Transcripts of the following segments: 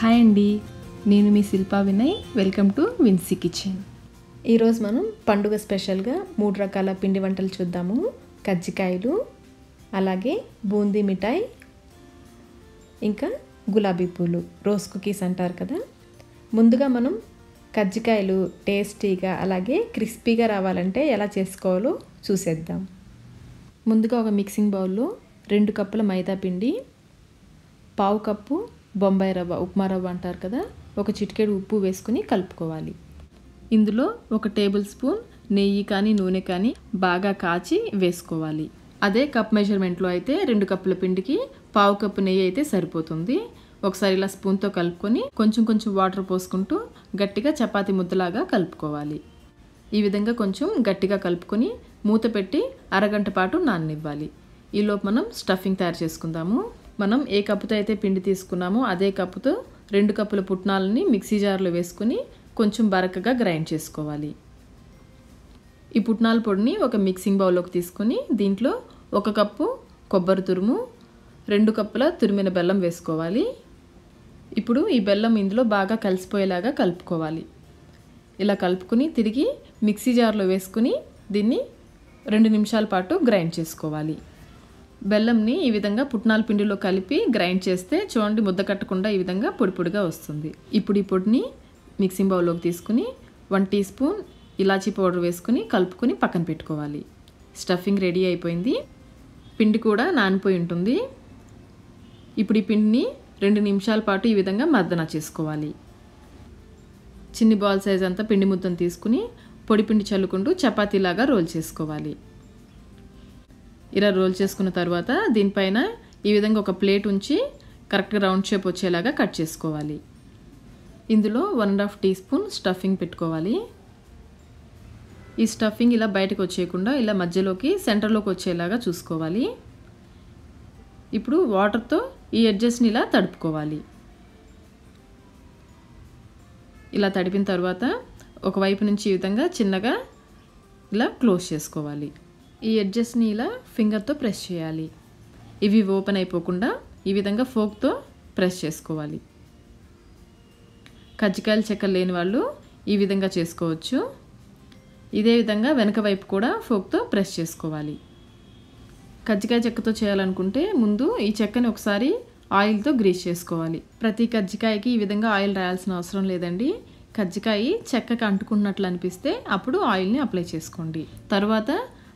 hi అండి నేను మీ Shilpa Vinay welcome to Vincy kitchen ఈరోజు మనం పండుగ స్పెషల్గా మూడు రకాల పిండి వంటలు చూద్దాము కజ్జికాయలు అలాగే బూందీ మిఠాయి ఇంకా గులాబీ పూలు రోజ్ కుకీస్ అంటారు కదా ముందుగా మనం కజ్జికాయలు టేస్టీగా అలాగే క్రిస్పీగా రావాలంటే ఎలా చేసుకోవాలో చూసేద్దాం ముందుగా ఒక మిక్సింగ్ బౌల్లో రెండు కప్పుల మైదా పిండి పావు కప్పు బొంబాయి రవ్వ ఉప్మా రవ్వ అంటారు కదా ఒక చిటికెడు ఉప్పు వేసుకుని కలుపుకోవాలి ఇందులో ఒక టేబుల్ స్పూన్ నెయ్యి కానీ నూనె కానీ బాగా కాచి వేసుకోవాలి అదే కప్ మెజర్మెంట్లో అయితే రెండు కప్పుల పిండికి పావు కప్పు నెయ్యి అయితే సరిపోతుంది ఒకసారి ఇలా స్పూన్తో కలుపుకొని కొంచెం కొంచెం వాటర్ పోసుకుంటూ గట్టిగా చపాతి ముద్దలాగా కలుపుకోవాలి ఈ విధంగా కొంచెం గట్టిగా కలుపుకొని మూత పెట్టి అరగంట పాటు నాననివ్వాలి ఈలోపు మనం స్టఫింగ్ తయారు చేసుకుందాము మనం ఏ కప్పుతో అయితే పిండి తీసుకున్నామో అదే కప్పుతో రెండు కప్పుల పుట్నాలని మిక్సీ జార్లో వేసుకుని కొంచెం బరకగా గ్రైండ్ చేసుకోవాలి ఈ పుట్నాల పొడిని ఒక మిక్సింగ్ బౌల్లోకి తీసుకుని దీంట్లో ఒక కప్పు కొబ్బరి తురుము రెండు కప్పుల తురిమిన బెల్లం వేసుకోవాలి ఇప్పుడు ఈ బెల్లం ఇందులో బాగా కలిసిపోయేలాగా కలుపుకోవాలి ఇలా కలుపుకుని తిరిగి మిక్సీ జార్లో వేసుకుని దీన్ని రెండు నిమిషాల పాటు గ్రైండ్ చేసుకోవాలి బెల్లంని ఈ విధంగా పుట్నాల పిండిలో కలిపి గ్రైండ్ చేస్తే చూడండి ముద్ద కట్టకుండా ఈ విధంగా పొడి పొడిగా వస్తుంది ఇప్పుడు ఈ పొడిని మిక్సింగ్ బౌల్లోకి తీసుకుని వన్ టీ స్పూన్ ఇలాచీ పౌడర్ వేసుకుని కలుపుకొని పక్కన పెట్టుకోవాలి స్టఫింగ్ రెడీ అయిపోయింది పిండి కూడా నానిపోయి ఉంటుంది ఇప్పుడు ఈ పిండిని రెండు నిమిషాల పాటు ఈ విధంగా మర్దన చేసుకోవాలి చిన్ని బాల్ సైజ్ అంతా పిండి ముద్దను తీసుకుని పొడి పిండి చల్లుకుంటూ చపాతీలాగా రోల్ చేసుకోవాలి ఇలా రోల్ చేసుకున్న తర్వాత దీనిపైన ఈ విధంగా ఒక ప్లేట్ ఉంచి కరెక్ట్గా రౌండ్ షేప్ వచ్చేలాగా కట్ చేసుకోవాలి ఇందులో one and half teaspoon stuffing పెట్టుకోవాలి ఈ స్టఫింగ్ ఇలా బయటకు వచ్చేయకుండా ఇలా మధ్యలోకి సెంటర్లోకి వచ్చేలాగా చూసుకోవాలి ఇప్పుడు వాటర్తో ఈ ఎడ్జెస్ని ఇలా తడుపుకోవాలి ఇలా తడిపిన తర్వాత ఒకవైపు నుంచి ఈ విధంగా చిన్నగా ఇలా క్లోజ్ చేసుకోవాలి ఈ ఎడ్జెస్ని ఇలా ఫింగర్తో ప్రెస్ చేయాలి ఇవి ఓపెన్ అయిపోకుండా ఈ విధంగా ఫోక్తో ప్రెస్ చేసుకోవాలి కజ్జికాయలు చెక్కలు లేని వాళ్ళు ఈ విధంగా చేసుకోవచ్చు ఇదే విధంగా వెనక వైపు కూడా ఫోక్తో ప్రెస్ చేసుకోవాలి కజ్జికాయ చెక్కతో చేయాలనుకుంటే ముందు ఈ చెక్కని ఒకసారి ఆయిల్తో గ్రీస్ చేసుకోవాలి ప్రతి కజ్జికాయకి ఈ విధంగా ఆయిల్ రాయాల్సిన అవసరం లేదండి కజ్జికాయ చెక్కకి అంటుకున్నట్లు అనిపిస్తే అప్పుడు ఆయిల్ని అప్లై చేసుకోండి తర్వాత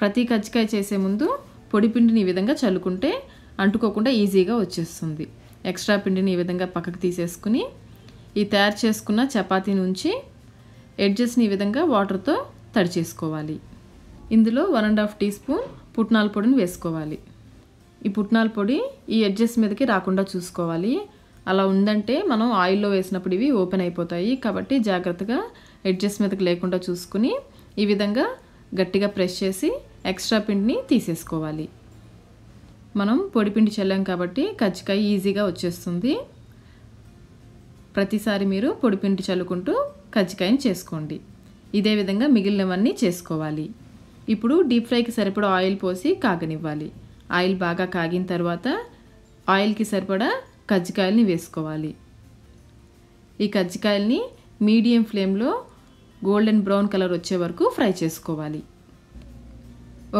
ప్రతి కజ్జికాయ చేసే ముందు పొడి పిండిని ఈ విధంగా చల్లుకుంటే అంటుకోకుండా ఈజీగా వచ్చేస్తుంది ఎక్స్ట్రా పిండిని ఈ విధంగా పక్కకు తీసేసుకుని ఈ తయారు చేసుకున్న చపాతి నుంచి ఎడ్జెస్ని ఈ విధంగా వాటర్తో తడి చేసుకోవాలి ఇందులో one and half teaspoon పుట్నాల పొడిని వేసుకోవాలి ఈ పుట్నాల పొడి ఈ ఎడ్జెస్ మీదకి రాకుండా చూసుకోవాలి అలా ఉందంటే మనం ఆయిల్లో వేసినప్పుడు ఇవి ఓపెన్ అయిపోతాయి కాబట్టి జాగ్రత్తగా ఎడ్జెస్ మీదకి లేకుండా చూసుకుని ఈ విధంగా గట్టిగా ప్రెస్ చేసి ఎక్స్ట్రా పిండిని తీసేసుకోవాలి మనం పొడిపిండి చల్లాం కాబట్టి కజ్జికాయ ఈజీగా వచ్చేస్తుంది ప్రతిసారి మీరు పొడిపిండి చల్లుకుంటూ కజ్జికాయని చేసుకోండి ఇదే విధంగా మిగిలినవన్నీ చేసుకోవాలి ఇప్పుడు డీప్ ఫ్రైకి సరిపడా ఆయిల్ పోసి కాగనివ్వాలి ఆయిల్ బాగా కాగిన తర్వాత ఆయిల్కి సరిపడా కజ్జికాయల్ని వేసుకోవాలి ఈ కజ్జికాయల్ని మీడియం ఫ్లేమ్లో గోల్డెన్ బ్రౌన్ కలర్ వచ్చే వరకు ఫ్రై చేసుకోవాలి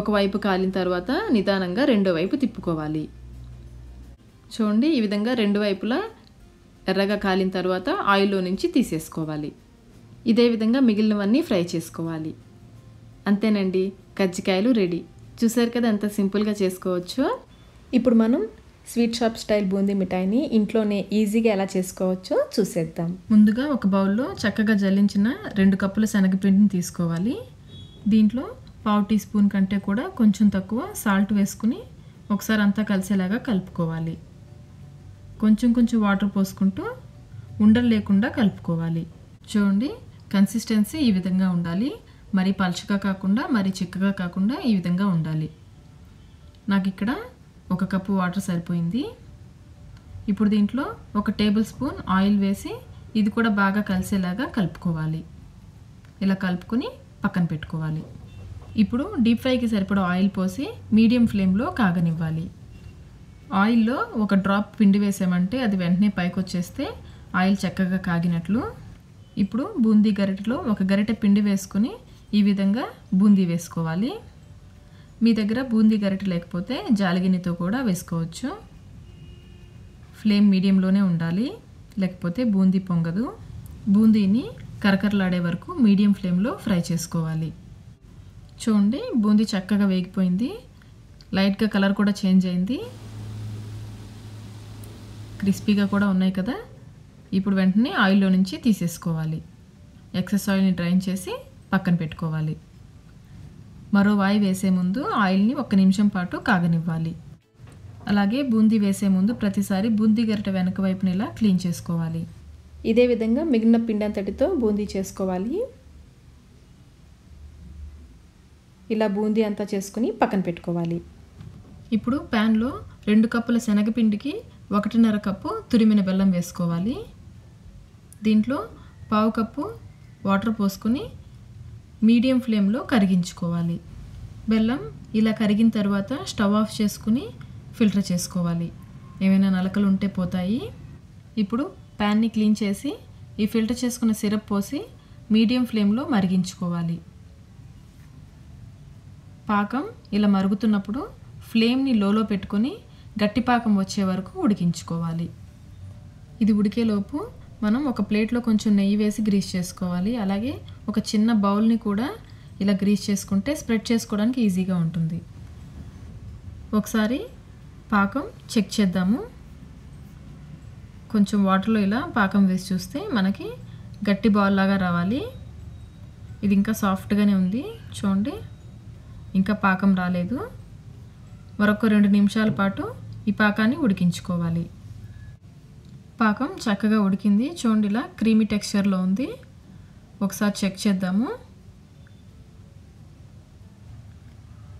ఒకవైపు కాలిన తర్వాత నిదానంగా రెండో వైపు తిప్పుకోవాలి చూడండి ఈ విధంగా రెండు వైపులా ఎర్రగా కాలిన తర్వాత ఆయిల్లో నుంచి తీసేసుకోవాలి ఇదే విధంగా మిగిలినవన్నీ ఫ్రై చేసుకోవాలి అంతేనండి కజ్జికాయలు రెడీ చూసారు కదా ఎంత సింపుల్గా చేసుకోవచ్చు ఇప్పుడు మనం స్వీట్ షాప్ స్టైల్ బూందీ మిఠాయిని ఇంట్లోనే ఈజీగా ఎలా చేసుకోవచ్చో చూసేద్దాం ముందుగా ఒక బౌల్లో చక్కగా జల్లించిన రెండు కప్పుల శనగపిండిని తీసుకోవాలి దీంట్లో పావు టీ స్పూన్ కంటే కూడా కొంచెం తక్కువ సాల్ట్ వేసుకుని ఒకసారి అంతా కలిసేలాగా కలుపుకోవాలి కొంచెం కొంచెం వాటర్ పోసుకుంటూ ఉండలు లేకుండా కలుపుకోవాలి చూడండి కన్సిస్టెన్సీ ఈ విధంగా ఉండాలి మరి పలుచగా కాకుండా మరి చిక్కగా కాకుండా ఈ విధంగా ఉండాలి నాకు ఇక్కడ ఒక కప్పు వాటర్ సరిపోయింది ఇప్పుడు దీంట్లో ఒక టేబుల్ స్పూన్ ఆయిల్ వేసి ఇది కూడా బాగా కలిసేలాగా కలుపుకోవాలి ఇలా కలుపుకొని పక్కన పెట్టుకోవాలి ఇప్పుడు డీప్ ఫ్రైకి సరిపడా ఆయిల్ పోసి మీడియం ఫ్లేమ్లో కాగనివ్వాలి ఆయిల్లో ఒక డ్రాప్ పిండి వేసామంటే అది వెంటనే పైకి వచ్చేస్తే ఆయిల్ చక్కగా కాగినట్లు ఇప్పుడు బూందీ గరిటెలో ఒక గరిటె పిండి వేసుకుని ఈ విధంగా బూందీ వేసుకోవాలి మీ దగ్గర బూందీ గరిట లేకపోతే జాలిగిన్నెతో కూడా వేసుకోవచ్చు ఫ్లేమ్ మీడియంలోనే ఉండాలి లేకపోతే బూందీ పొంగదు బూందీని కరకరలాడే వరకు మీడియం ఫ్లేమ్లో ఫ్రై చేసుకోవాలి చూడండి బూందీ చక్కగా వేగిపోయింది లైట్గా కలర్ కూడా చేంజ్ అయింది క్రిస్పీగా కూడా ఉన్నాయి కదా ఇప్పుడు వెంటనే ఆయిల్లో నుంచి తీసేసుకోవాలి ఎక్సెస్ ఆయిల్ని డ్రైన్ చేసి పక్కన పెట్టుకోవాలి మరో వాయి వేసే ముందు ఆయిల్ని ఒక్క నిమిషం పాటు కాగనివ్వాలి అలాగే బూందీ వేసే ముందు ప్రతిసారి బూందీ గరిట వెనక వైపుని ఇలా క్లీన్ చేసుకోవాలి ఇదే విధంగా మిగిలిన పిండంతటితో బూందీ చేసుకోవాలి ఇలా బూందీ అంతా చేసుకుని పక్కన పెట్టుకోవాలి ఇప్పుడు ప్యాన్లో రెండు కప్పుల శనగపిండికి ఒకటిన్నర కప్పు తురిమిన బెల్లం వేసుకోవాలి దీంట్లో పావు కప్పు వాటర్ పోసుకుని మీడియం ఫ్లేమ్లో కరిగించుకోవాలి బెల్లం ఇలా కరిగిన తర్వాత స్టవ్ ఆఫ్ చేసుకుని ఫిల్టర్ చేసుకోవాలి ఏమైనా నలకలు ఉంటే పోతాయి ఇప్పుడు ప్యాన్ని క్లీన్ చేసి ఈ ఫిల్టర్ చేసుకున్న సిరప్ పోసి మీడియం ఫ్లేమ్లో మరిగించుకోవాలి పాకం ఇలా మరుగుతున్నప్పుడు ఫ్లేమ్ని లోలో పెట్టుకొని గట్టి పాకం వచ్చే వరకు ఉడికించుకోవాలి ఇది ఉడికేలోపు మనం ఒక ప్లేట్లో కొంచెం నెయ్యి వేసి గ్రీస్ చేసుకోవాలి అలాగే ఒక చిన్న బౌల్ని కూడా ఇలా గ్రీస్ చేసుకుంటే స్ప్రెడ్ చేసుకోవడానికి ఈజీగా ఉంటుంది ఒకసారి పాకం చెక్ చేద్దాము కొంచెం వాటర్లో ఇలా పాకం వేసి చూస్తే మనకి గట్టి బౌల్ లాగా రావాలి ఇది ఇంకా సాఫ్ట్గానే ఉంది చూడండి ఇంకా పాకం రాలేదు మరొక రెండు నిమిషాల పాటు ఈ పాకాన్ని ఉడికించుకోవాలి పాకం చక్కగా ఉడికింది చూడండి ఇలా క్రీమీ టెక్స్చర్లో ఉంది ఒకసారి చెక్ చేద్దాము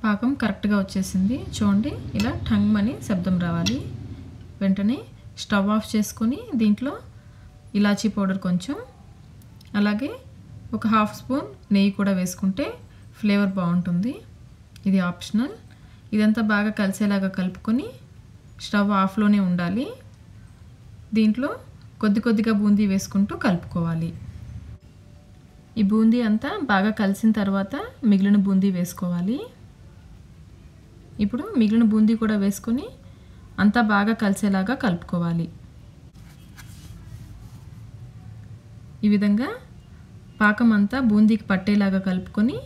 పాకం కరెక్ట్గా వచ్చేసింది చూడండి ఇలా టంగ్ అని శబ్దం రావాలి వెంటనే స్టవ్ ఆఫ్ చేసుకొని దీంట్లో ఇలాచీ పౌడర్ కొంచెం అలాగే ఒక హాఫ్ స్పూన్ నెయ్యి కూడా వేసుకుంటే ఫ్లేవర్ బాగుంటుంది ఇది ఆప్షనల్ ఇదంతా బాగా కలిసేలాగా కలుపుకొని స్టవ్ ఆఫ్లోనే ఉండాలి దీంట్లో కొద్ది కొద్దిగా బూందీ వేసుకుంటూ కలుపుకోవాలి ఈ బూందీ అంతా బాగా కలిసిన తర్వాత మిగిలిన బూందీ వేసుకోవాలి ఇప్పుడు మిగిలిన బూందీ కూడా వేసుకొని అంతా బాగా కలిసేలాగా కలుపుకోవాలి ఈ విధంగా పాకం అంతా బూందీకి పట్టేలాగా కలుపుకొని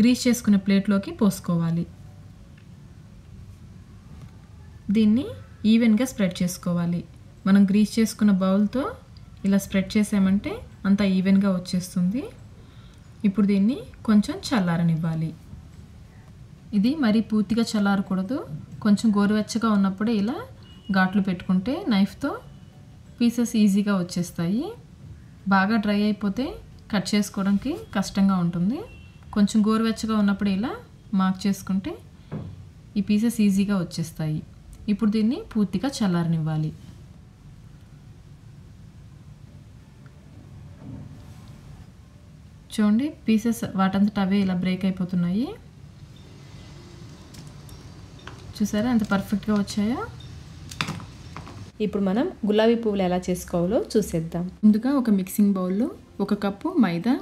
గ్రీస్ చేసుకునే ప్లేట్లోకి పోసుకోవాలి దీన్ని ఈవెన్గా స్ప్రెడ్ చేసుకోవాలి మనం గ్రీస్ చేసుకున్న బౌల్తో ఇలా స్ప్రెడ్ చేసామంటే అంతా ఈవెన్గా వచ్చేస్తుంది ఇప్పుడు దీన్ని కొంచెం చల్లారనివ్వాలి ఇది మరీ పూర్తిగా చల్లారకూడదు కొంచెం గోరువెచ్చగా ఉన్నప్పుడే ఇలా ఘాట్లు పెట్టుకుంటే నైఫ్తో పీసెస్ ఈజీగా వచ్చేస్తాయి బాగా డ్రై అయిపోతే కట్ చేసుకోవడానికి కష్టంగా ఉంటుంది కొంచెం గోరువెచ్చగా ఉన్నప్పుడు ఇలా మార్క్ చేసుకుంటే ఈ పీసెస్ ఈజీగా వచ్చేస్తాయి ఇప్పుడు దీన్ని పూర్తిగా చల్లారనివ్వాలి చూడండి పీసెస్ వాటంతట అవే ఇలా బ్రేక్ అయిపోతున్నాయి చూసారా ఎంత పర్ఫెక్ట్గా వచ్చాయా ఇప్పుడు మనం గులాబీ పువ్వులు ఎలా చేసుకోవాలో చూసేద్దాం ముందుగా ఒక మిక్సింగ్ బౌల్లో ఒక కప్పు మైదా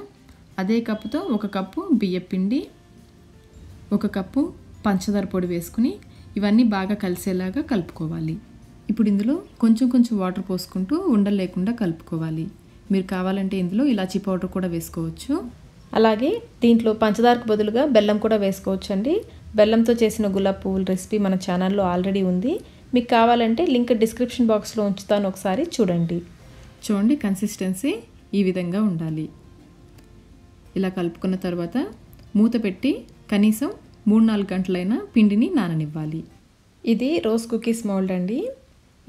అదే కప్పుతో ఒక కప్పు బియ్యపిండి పిండి ఒక కప్పు పంచదార పొడి వేసుకుని ఇవన్నీ బాగా కలిసేలాగా కలుపుకోవాలి ఇప్పుడు ఇందులో కొంచెం కొంచెం వాటర్ పోసుకుంటూ ఉండలేకుండా కలుపుకోవాలి మీరు కావాలంటే ఇందులో ఇలాచీ పౌడర్ కూడా వేసుకోవచ్చు అలాగే దీంట్లో పంచదారకు బదులుగా బెల్లం కూడా వేసుకోవచ్చు అండి బెల్లంతో చేసిన గులాబ్ పువ్వుల రెసిపీ మన ఛానల్లో ఆల్రెడీ ఉంది మీకు కావాలంటే లింక్ డిస్క్రిప్షన్ బాక్స్లో ఉంచుతాను ఒకసారి చూడండి చూడండి కన్సిస్టెన్సీ ఈ విధంగా ఉండాలి ఇలా కలుపుకున్న తర్వాత మూత పెట్టి కనీసం మూడు నాలుగు గంటలైనా పిండిని నాననివ్వాలి ఇది రోజ్ కుకీస్ మౌల్డ్ అండి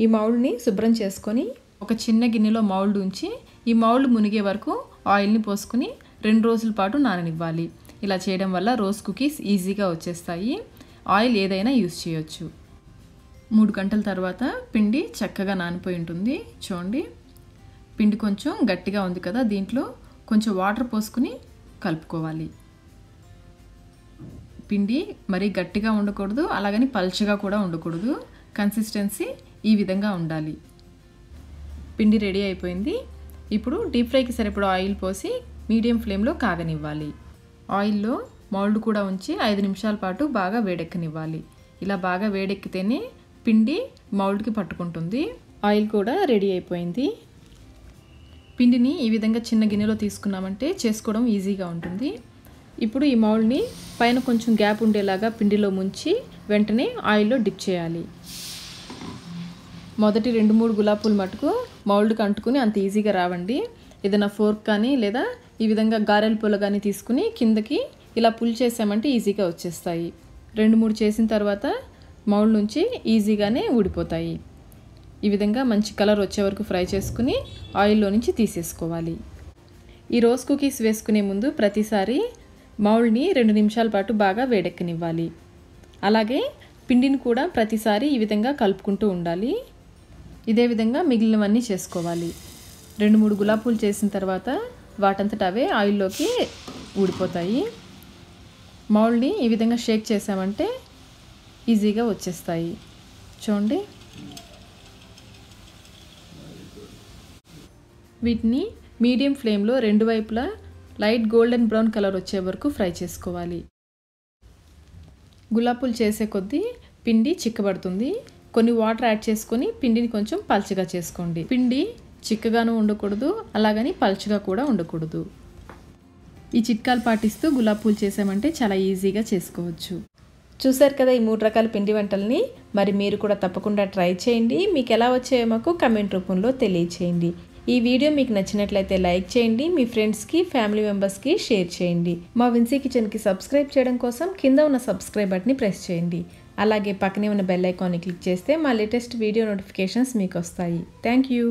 ఈ మౌల్డ్ని శుభ్రం చేసుకొని ఒక చిన్న గిన్నెలో మౌల్డ్ ఉంచి ఈ మౌళ్ళు మునిగే వరకు ఆయిల్ని పోసుకుని రెండు రోజుల పాటు నాననివ్వాలి ఇలా చేయడం వల్ల రోజ్ కుకీస్ ఈజీగా వచ్చేస్తాయి ఆయిల్ ఏదైనా యూస్ చేయొచ్చు మూడు గంటల తర్వాత పిండి చక్కగా నానిపోయి ఉంటుంది చూడండి పిండి కొంచెం గట్టిగా ఉంది కదా దీంట్లో కొంచెం వాటర్ పోసుకుని కలుపుకోవాలి పిండి మరీ గట్టిగా ఉండకూడదు అలాగని పల్చగా కూడా ఉండకూడదు కన్సిస్టెన్సీ ఈ విధంగా ఉండాలి పిండి రెడీ అయిపోయింది ఇప్పుడు డీప్ ఫ్రైకి సరిపడా ఆయిల్ పోసి మీడియం ఫ్లేమ్లో కాగనివ్వాలి ఆయిల్లో మౌల్డ్ కూడా ఉంచి ఐదు నిమిషాల పాటు బాగా వేడెక్కనివ్వాలి ఇలా బాగా వేడెక్కితేనే పిండి మౌల్డ్కి పట్టుకుంటుంది ఆయిల్ కూడా రెడీ అయిపోయింది పిండిని ఈ విధంగా చిన్న గిన్నెలో తీసుకున్నామంటే చేసుకోవడం ఈజీగా ఉంటుంది ఇప్పుడు ఈ మౌల్డ్ని పైన కొంచెం గ్యాప్ ఉండేలాగా పిండిలో ముంచి వెంటనే ఆయిల్లో డిప్ చేయాలి మొదటి రెండు మూడు గులాబీలు మటుకు మౌల్డ్కి అంటుకుని అంత ఈజీగా రావండి ఏదైనా ఫోర్క్ కానీ లేదా ఈ విధంగా గారెల పూల కానీ తీసుకుని కిందకి ఇలా పుల్ చేసామంటే ఈజీగా వచ్చేస్తాయి రెండు మూడు చేసిన తర్వాత మౌల్డ్ నుంచి ఈజీగానే ఊడిపోతాయి ఈ విధంగా మంచి కలర్ వచ్చే వరకు ఫ్రై చేసుకుని ఆయిల్లో నుంచి తీసేసుకోవాలి ఈ రోజ్ కుకీస్ వేసుకునే ముందు ప్రతిసారి మౌల్డ్ని రెండు నిమిషాల పాటు బాగా వేడెక్కనివ్వాలి అలాగే పిండిని కూడా ప్రతిసారి ఈ విధంగా కలుపుకుంటూ ఉండాలి ఇదే విధంగా మిగిలినవన్నీ చేసుకోవాలి రెండు మూడు గులాబీలు చేసిన తర్వాత వాటంతట అవే ఆయిల్లోకి ఊడిపోతాయి మౌల్డ్ని ఈ విధంగా షేక్ చేసామంటే ఈజీగా వచ్చేస్తాయి చూడండి వీటిని మీడియం ఫ్లేమ్లో రెండు వైపులా లైట్ గోల్డెన్ బ్రౌన్ కలర్ వచ్చే వరకు ఫ్రై చేసుకోవాలి గులాబీలు చేసే కొద్దీ పిండి చిక్కబడుతుంది కొన్ని వాటర్ యాడ్ చేసుకొని పిండిని కొంచెం పల్చగా చేసుకోండి పిండి చిక్కగాను ఉండకూడదు అలాగని పల్చగా కూడా ఉండకూడదు ఈ చిట్కాలు పాటిస్తూ గులాబ్ పూలు చేసామంటే చాలా ఈజీగా చేసుకోవచ్చు చూసారు కదా ఈ మూడు రకాల పిండి వంటల్ని మరి మీరు కూడా తప్పకుండా ట్రై చేయండి మీకు ఎలా వచ్చాయో మాకు కమెంట్ రూపంలో తెలియచేయండి ఈ వీడియో మీకు నచ్చినట్లయితే లైక్ చేయండి మీ ఫ్రెండ్స్కి ఫ్యామిలీ మెంబర్స్కి షేర్ చేయండి మా విన్సీ కిచెన్కి సబ్స్క్రైబ్ చేయడం కోసం కింద ఉన్న సబ్స్క్రైబ్ బటన్ని ప్రెస్ చేయండి అలాగే పక్కనే ఉన్న బెల్ ఐకాన్ని క్లిక్ చేస్తే మా లేటెస్ట్ వీడియో నోటిఫికేషన్స్ మీకు వస్తాయి థ్యాంక్ యూ